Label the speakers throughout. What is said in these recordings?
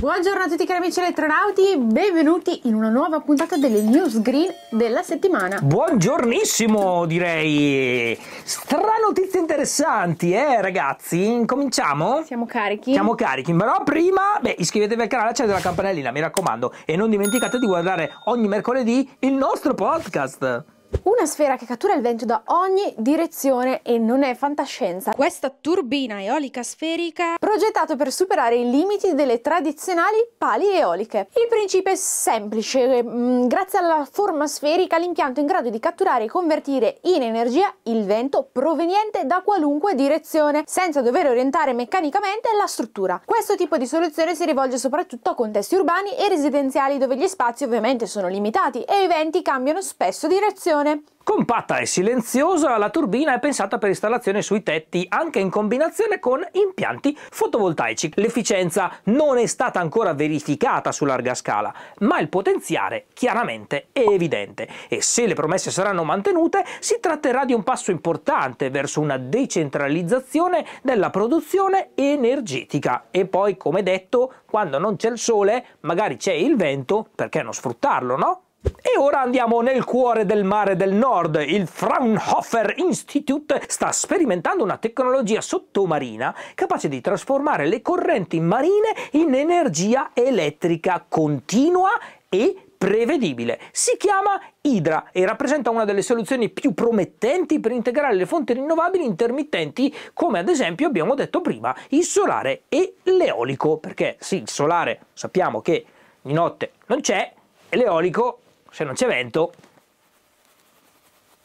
Speaker 1: Buongiorno a tutti cari amici elettronauti, benvenuti in una nuova puntata delle News Green della settimana. Buongiornissimo
Speaker 2: direi! Stra notizie interessanti eh ragazzi, cominciamo? Siamo carichi? Siamo carichi, però prima beh, iscrivetevi al canale, accendete la campanellina mi raccomando e non dimenticate di guardare ogni mercoledì il nostro podcast.
Speaker 1: Una sfera che cattura il vento da ogni direzione e non è fantascienza. Questa turbina eolica sferica progettato per superare i limiti delle tradizionali pali eoliche. Il principio è semplice, eh, mm, grazie alla forma sferica l'impianto è in grado di catturare e convertire in energia il vento proveniente da qualunque direzione, senza dover orientare meccanicamente la struttura. Questo tipo di soluzione si rivolge soprattutto a contesti urbani e residenziali dove gli spazi ovviamente sono limitati e i venti cambiano spesso direzione trazione?
Speaker 2: Compatta e silenziosa, la turbina è pensata per installazione sui tetti anche in combinazione con impianti fotovoltaici. L'efficienza non è stata ancora verificata su larga scala, ma il potenziale chiaramente è evidente e se le promesse saranno mantenute si tratterà di un passo importante verso una decentralizzazione della produzione energetica e poi come detto quando non c'è il sole magari c'è il vento, perché non sfruttarlo no? E ora andiamo nel cuore del mare del nord. Il Fraunhofer Institute sta sperimentando una tecnologia sottomarina capace di trasformare le correnti marine in energia elettrica continua e prevedibile. Si chiama Idra e rappresenta una delle soluzioni più promettenti per integrare le fonti rinnovabili intermittenti come ad esempio abbiamo detto prima il solare e l'eolico perché sì il solare sappiamo che di notte non c'è e l'eolico se non c'è vento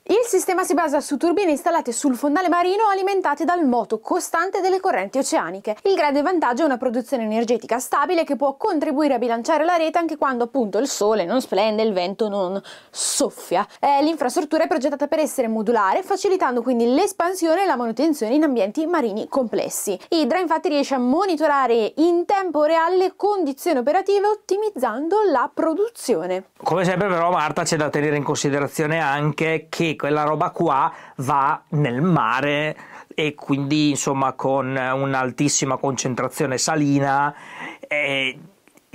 Speaker 1: il sistema si basa su turbine installate sul fondale marino alimentate dal moto costante delle correnti oceaniche. Il grande vantaggio è una produzione energetica stabile che può contribuire a bilanciare la rete anche quando appunto il sole non splende e il vento non soffia. Eh, l'infrastruttura è progettata per essere modulare, facilitando quindi l'espansione e la manutenzione in ambienti marini complessi. Idra infatti riesce a monitorare in tempo reale le condizioni operative ottimizzando la produzione.
Speaker 2: Come sempre però Marta c'è da tenere in considerazione anche che quella roba qua va nel mare e quindi insomma con un'altissima concentrazione salina. Eh,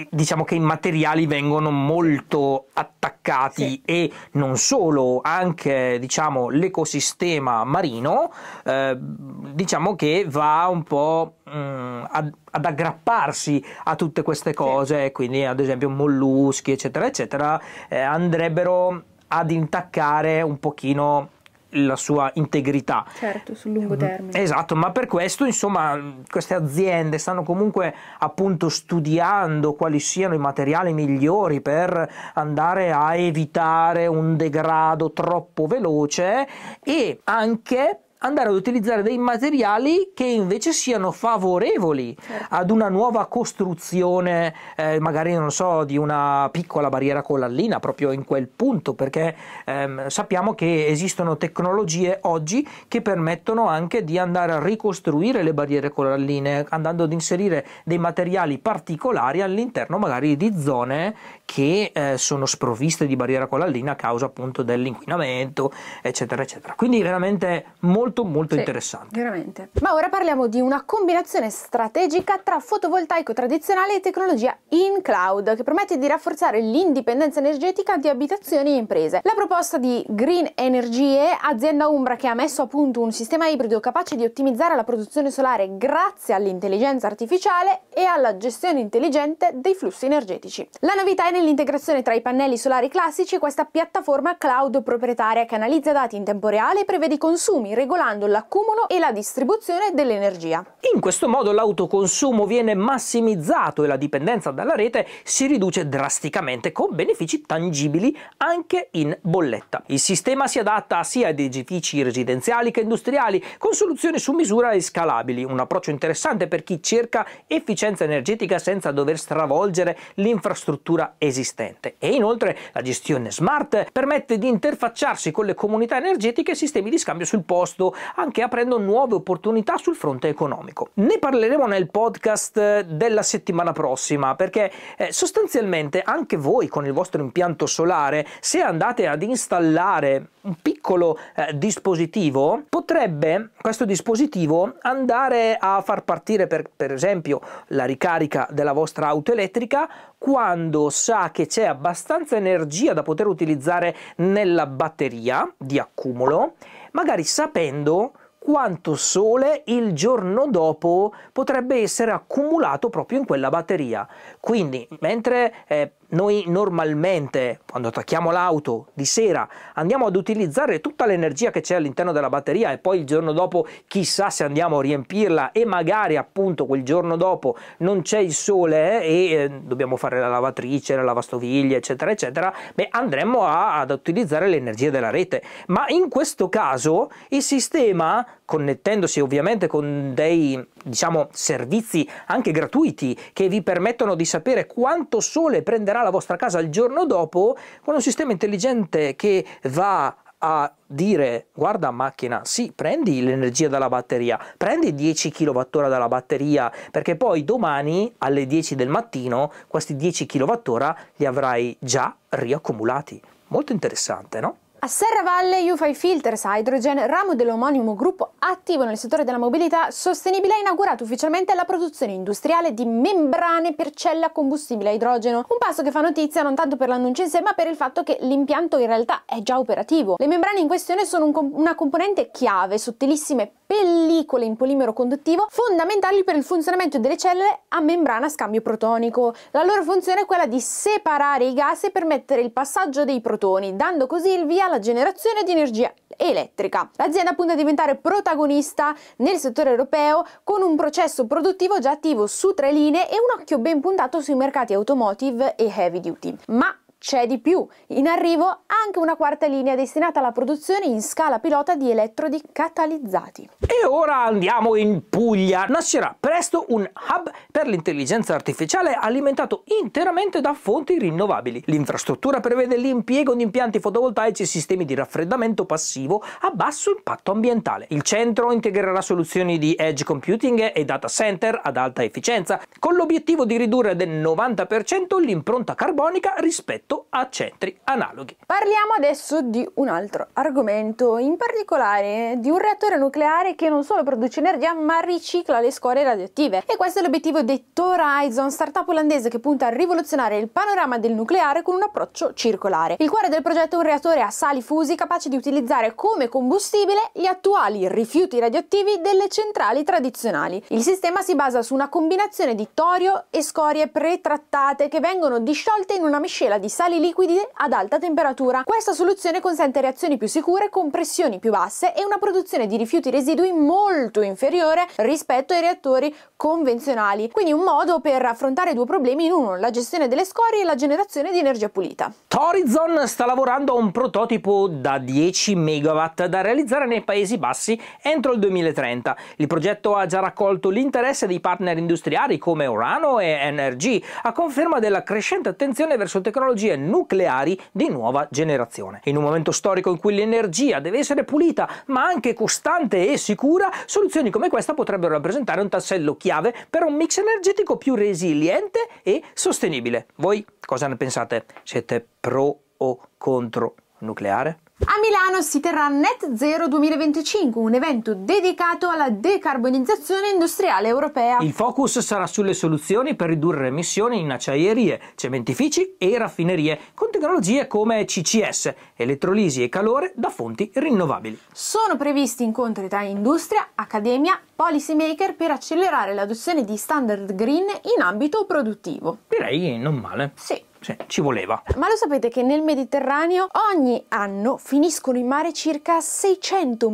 Speaker 2: diciamo che i materiali vengono molto attaccati sì. e non solo, anche diciamo, l'ecosistema marino eh, diciamo che va un po' mh, mm, ad, ad, aggrapparsi a tutte queste cose, sì. quindi ad esempio molluschi eccetera eccetera eh, andrebbero ad intaccare un pochino la sua integrità.
Speaker 1: Certo, sul lungo mm-hmm. termine.
Speaker 2: Esatto, ma per questo, insomma, queste aziende stanno comunque appunto studiando quali siano i materiali migliori per andare a evitare un degrado troppo veloce e anche andare ad utilizzare dei materiali che invece siano favorevoli certo. ad una nuova costruzione, eh, magari non so, di una piccola barriera collallina proprio in quel punto, perché ehm, sappiamo che esistono tecnologie oggi che permettono anche di andare a ricostruire le barriere collalline, andando ad inserire dei materiali particolari all'interno magari di zone che eh, sono sprovviste di barriera collallina a causa appunto dell'inquinamento, eccetera, eccetera. Quindi veramente molto molto molto sì, interessante.
Speaker 1: Veramente. Ma ora parliamo di una combinazione strategica tra fotovoltaico tradizionale e tecnologia in cloud che permette di rafforzare l'indipendenza energetica di abitazioni e imprese. La proposta di Green Energie, azienda Umbra che ha messo a punto un sistema ibrido capace di ottimizzare la produzione solare grazie all'intelligenza artificiale e alla gestione intelligente dei flussi energetici. La novità è nell'integrazione tra i pannelli solari classici e questa piattaforma cloud proprietaria che analizza dati in tempo reale e prevede i consumi regolari regolando l'accumulo e la distribuzione dell'energia.
Speaker 2: In questo modo l'autoconsumo viene massimizzato e la dipendenza dalla rete si riduce drasticamente con benefici tangibili anche in bolletta. Il sistema si adatta sia ad edifici residenziali che industriali con soluzioni su misura e scalabili, un approccio interessante per chi cerca efficienza energetica senza dover stravolgere l'infrastruttura esistente. E inoltre la gestione smart permette di interfacciarsi con le comunità energetiche e sistemi di scambio sul posto, anche aprendo nuove opportunità sul fronte economico. Ne parleremo nel podcast eh, della settimana prossima, perché eh, sostanzialmente anche voi con il vostro impianto solare, se andate ad installare un piccolo eh, dispositivo, potrebbe questo dispositivo andare a far partire per, per esempio la ricarica della vostra auto elettrica quando sa che c'è abbastanza energia da poter utilizzare nella batteria di accumulo magari sapendo quanto sole il giorno dopo potrebbe essere accumulato proprio in quella batteria. Quindi, mentre eh, noi normalmente quando attacchiamo l'auto di sera andiamo ad utilizzare tutta l'energia che c'è all'interno della batteria e poi il giorno dopo chissà se andiamo a riempirla e magari appunto quel giorno dopo non c'è il sole eh, e eh, dobbiamo fare la lavatrice, la lavastoviglie eccetera eccetera, beh andremo a, ad utilizzare l'energia della rete. Ma in questo caso il sistema connettendosi ovviamente con dei diciamo, servizi anche gratuiti che vi permettono di sapere quanto sole prenderà la vostra casa il giorno dopo, con un sistema intelligente che va a dire guarda macchina sì prendi l'energia dalla batteria prendi 10 kWh dalla batteria perché poi domani alle 10 del mattino questi 10 kWh li avrai già riaccumulati molto interessante no?
Speaker 1: A Serra Valle UFI Filters Hydrogen, ramo dell'omonimo gruppo attivo nel settore della mobilità sostenibile, ha inaugurato ufficialmente la produzione industriale di membrane per cella combustibile a idrogeno. Un passo che fa notizia non tanto per l'annuncio in sé, ma per il fatto che l'impianto in realtà è già operativo. Le membrane in questione sono un com una componente chiave, sottilissime pellicole in polimero conduttivo fondamentali per il funzionamento delle cellule a membrana a scambio protonico. La loro funzione è quella di separare i gas e permettere il passaggio dei protoni, dando così il via alla generazione di energia elettrica. L'azienda punta a diventare protagonista nel settore europeo con un processo produttivo già attivo su tre linee e un occhio ben puntato sui mercati automotive e heavy duty. Ma c'è di più, in arrivo anche una quarta linea destinata alla produzione in scala pilota di elettrodi catalizzati.
Speaker 2: E ora andiamo in Puglia. Nascerà presto un hub per l'intelligenza artificiale alimentato interamente da fonti rinnovabili. L'infrastruttura prevede l'impiego di impianti fotovoltaici e sistemi di raffreddamento passivo a basso impatto ambientale. Il centro integrerà soluzioni di edge computing e data center ad alta efficienza, con l'obiettivo di ridurre del 90% l'impronta carbonica rispetto rispetto a centri analoghi.
Speaker 1: Parliamo adesso di un altro argomento, in particolare di un reattore nucleare che non solo produce energia ma ricicla le scorie radioattive. E questo è l'obiettivo di Horizon, startup olandese che punta a rivoluzionare il panorama del nucleare con un approccio circolare. Il cuore del progetto è un reattore a sali fusi capace di utilizzare come combustibile gli attuali rifiuti radioattivi delle centrali tradizionali. Il sistema si basa su una combinazione di torio e scorie pretrattate che vengono disciolte in una miscela di sali liquidi ad alta temperatura. Questa soluzione consente reazioni più sicure con pressioni più basse e una produzione di rifiuti residui molto inferiore rispetto ai reattori convenzionali. Quindi un modo per affrontare due problemi in uno, la gestione delle scorie e la generazione di energia pulita.
Speaker 2: Torizon sta lavorando a un prototipo da 10 MW da realizzare nei Paesi Bassi entro il 2030. Il progetto ha già raccolto l'interesse dei partner industriali come Urano e NRG, a conferma della crescente attenzione verso tecnologie energie nucleari di nuova generazione. In un momento storico in cui l'energia deve essere pulita ma anche costante e sicura, soluzioni come questa potrebbero rappresentare un tassello chiave per un mix energetico più resiliente e sostenibile. Voi cosa ne pensate? Siete pro o contro nucleare?
Speaker 1: A Milano si terrà Net Zero 2025, un evento dedicato alla decarbonizzazione industriale europea.
Speaker 2: Il focus sarà sulle soluzioni per ridurre emissioni in acciaierie, cementifici e raffinerie, con tecnologie come CCS, elettrolisi e calore da fonti rinnovabili.
Speaker 1: Sono previsti incontri tra industria, accademia, policy maker per accelerare l'adozione di standard green in ambito produttivo.
Speaker 2: Direi non male. Sì. Cioè, ci voleva.
Speaker 1: Ma lo sapete che nel Mediterraneo ogni anno finiscono in mare circa 600.000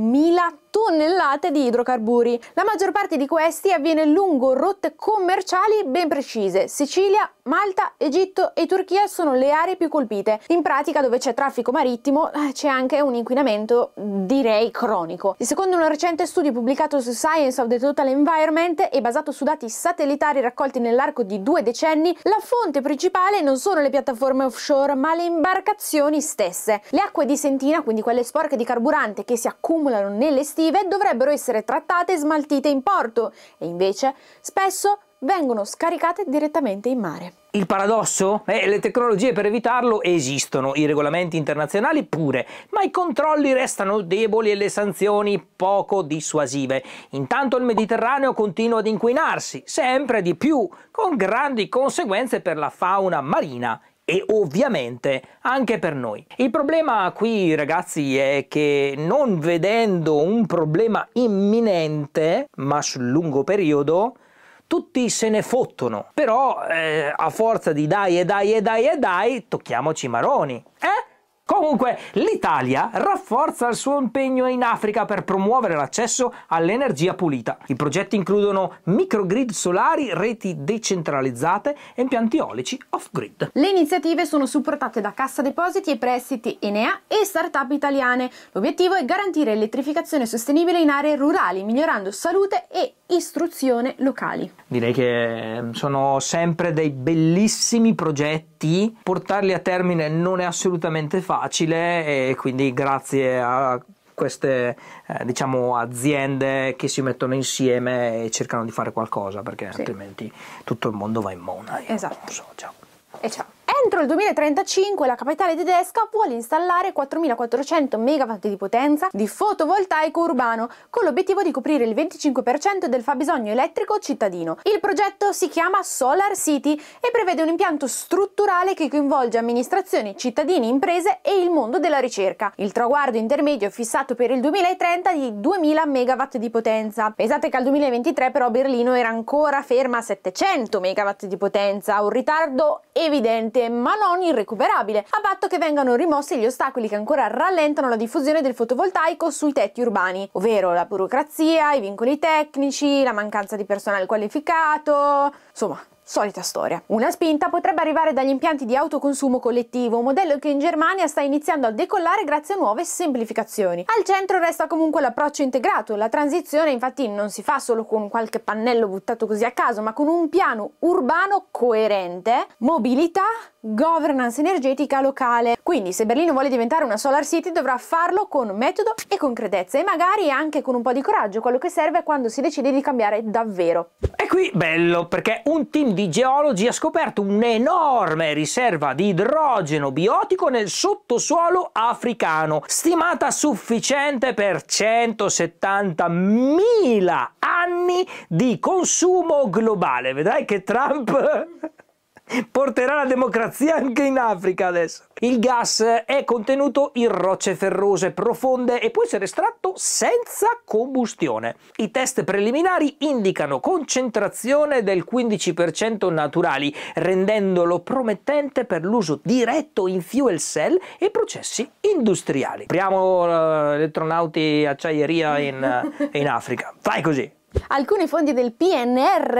Speaker 1: tonnellate di idrocarburi. La maggior parte di questi avviene lungo rotte commerciali ben precise. Sicilia, Malta, Egitto e Turchia sono le aree più colpite. In pratica dove c'è traffico marittimo eh, c'è anche un inquinamento direi cronico. Secondo un recente studio pubblicato su Science of the Total Environment e basato su dati satellitari raccolti nell'arco di due decenni, la fonte principale non sono le piattaforme offshore ma le imbarcazioni stesse. Le acque di sentina, quindi quelle sporche di carburante che si accumulano nelle stive, positive dovrebbero essere trattate e smaltite in porto e invece spesso vengono scaricate direttamente in mare.
Speaker 2: Il paradosso? Eh, le tecnologie per evitarlo esistono, i regolamenti internazionali pure, ma i controlli restano deboli e le sanzioni poco dissuasive. Intanto il Mediterraneo continua ad inquinarsi, sempre di più, con grandi conseguenze per la fauna marina e ovviamente anche per noi. Il problema qui ragazzi è che non vedendo un problema imminente ma sul lungo periodo tutti se ne fottono però eh, a forza di dai e dai e dai e dai tocchiamoci i maroni eh? Comunque, l'Italia rafforza il suo impegno in Africa per promuovere l'accesso all'energia pulita. I progetti includono microgrid solari, reti decentralizzate e impianti eolici off-grid.
Speaker 1: Le iniziative sono supportate da Cassa Depositi e Prestiti Enea e start-up italiane. L'obiettivo è garantire elettrificazione sostenibile in aree rurali, migliorando salute e istruzione locali.
Speaker 2: Direi che mm, sono sempre dei bellissimi progetti NFT. Portarli a termine non è assolutamente facile e quindi grazie a queste eh, diciamo aziende che si mettono insieme e cercano di fare qualcosa perché sì. altrimenti tutto il mondo va in mona. esatto. So, ciao.
Speaker 1: E ciao. Entro il 2035 la capitale tedesca vuole installare 4.400 MW di potenza di fotovoltaico urbano con l'obiettivo di coprire il 25% del fabbisogno elettrico cittadino. Il progetto si chiama Solar City e prevede un impianto strutturale che coinvolge amministrazioni, cittadini, imprese e il mondo della ricerca. Il traguardo intermedio è fissato per il 2030 di 2.000 MW di potenza. Pensate che al 2023 però Berlino era ancora ferma a 700 MW di potenza, un ritardo evidente ma non irrecuperabile, a patto che vengano rimossi gli ostacoli che ancora rallentano la diffusione del fotovoltaico sui tetti urbani, ovvero la burocrazia, i vincoli tecnici, la mancanza di personale qualificato, insomma solita storia. Una spinta potrebbe arrivare dagli impianti di autoconsumo collettivo, un modello che in Germania sta iniziando a decollare grazie a nuove semplificazioni. Al centro resta comunque l'approccio integrato, la transizione infatti non si fa solo con qualche pannello buttato così a caso, ma con un piano urbano coerente, mobilità, governance energetica locale. Quindi se Berlino vuole diventare una solar city dovrà farlo con metodo e concretezza e magari anche con un po' di coraggio, quello che serve quando si decide di cambiare davvero. E
Speaker 2: qui bello perché un team di geologi ha scoperto un'enorme riserva di idrogeno biotico nel sottosuolo africano, stimata sufficiente per 170.000 anni di consumo globale. Vedrai che Trump porterà la democrazia anche in Africa adesso. Il gas è contenuto in rocce ferrose profonde e può essere estratto senza combustione. I test preliminari indicano concentrazione del 15% naturali, rendendolo promettente per l'uso diretto in fuel cell e processi industriali. Apriamo uh, elettronauti acciaieria in, eh, in Africa. Fai così
Speaker 1: alcuni fondi del PNRR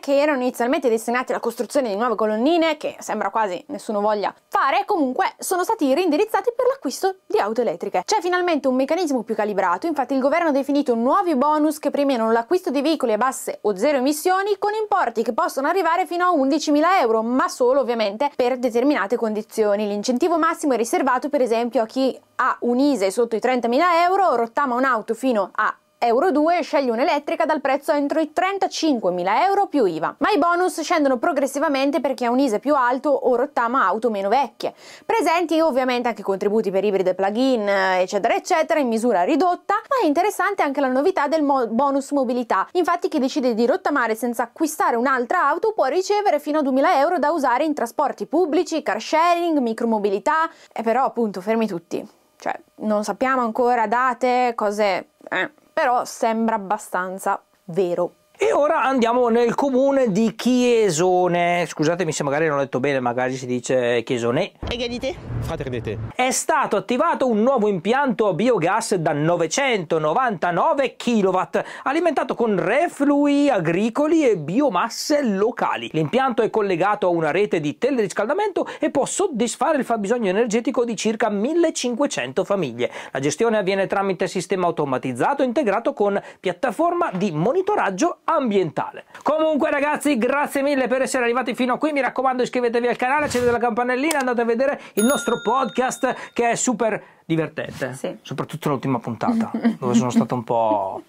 Speaker 1: che erano inizialmente destinati alla costruzione di nuove colonnine, che sembra quasi nessuno voglia fare, comunque sono stati reindirizzati per l'acquisto di auto elettriche. C'è finalmente un meccanismo più calibrato, infatti il governo ha definito nuovi bonus che premiano l'acquisto di veicoli a basse o zero emissioni con importi che possono arrivare fino a 11.000 euro, ma solo ovviamente per determinate condizioni. L'incentivo massimo è riservato per esempio a chi ha un ISE sotto i 30.000 euro, rottama un'auto fino a Euro 2 sceglie un'elettrica dal prezzo entro i 35.000 euro più IVA. Ma i bonus scendono progressivamente per chi ha un ISE più alto o rottama auto meno vecchie. Presenti ovviamente anche contributi per ibride plug-in, eccetera, eccetera, in misura ridotta, ma è interessante anche la novità del mo bonus mobilità. Infatti chi decide di rottamare senza acquistare un'altra auto può ricevere fino a 2.000 euro da usare in trasporti pubblici, car sharing, micromobilità. E però appunto, fermi tutti. Cioè, non sappiamo ancora date, cose... Eh però sembra abbastanza vero
Speaker 2: e ora andiamo nel comune di Chiesone. Scusatemi se magari non ho detto bene, magari si dice Chiesone. Egalite. Fraternité. È stato attivato un nuovo impianto a biogas da 999 kW, alimentato con reflui agricoli e biomasse locali. L'impianto è collegato a una rete di teleriscaldamento e può soddisfare il fabbisogno energetico di circa 1500 famiglie. La gestione avviene tramite sistema automatizzato integrato con piattaforma di monitoraggio ambientale. Comunque ragazzi, grazie mille per essere arrivati fino a qui, mi raccomando iscrivetevi al canale, accendete la campanellina, andate a vedere il nostro podcast che è super divertente, sì. soprattutto l'ultima puntata dove sono stato un po'...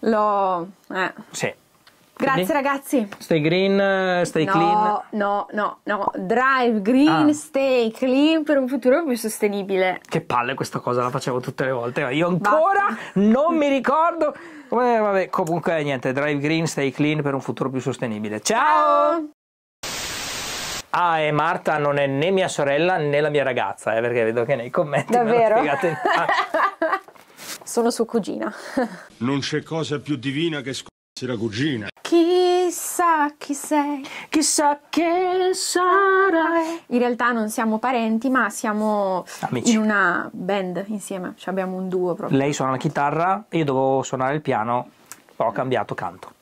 Speaker 1: Lo... Eh. Sì. Grazie Quindi? ragazzi.
Speaker 2: Stay green, stay no, clean.
Speaker 1: No, no, no. Drive green, ah. stay clean per un futuro più sostenibile.
Speaker 2: Che palle questa cosa, la facevo tutte le volte. Io ancora Basta. non mi ricordo. Vabbè, vabbè, comunque niente, drive green, stay clean per un futuro più sostenibile. Ciao! Ah, e Marta non è né mia sorella né la mia ragazza, eh, perché vedo che nei commenti Davvero? me in...
Speaker 1: ah. Sono sua cugina.
Speaker 2: non c'è cosa più divina che scoprire. Sì, la cugina.
Speaker 1: Chissà chi sei, chissà che sarai. In realtà non siamo parenti, ma siamo Amici. in una band insieme, cioè abbiamo un duo proprio.
Speaker 2: Lei suona la chitarra, e io dovevo suonare il piano, ho cambiato canto.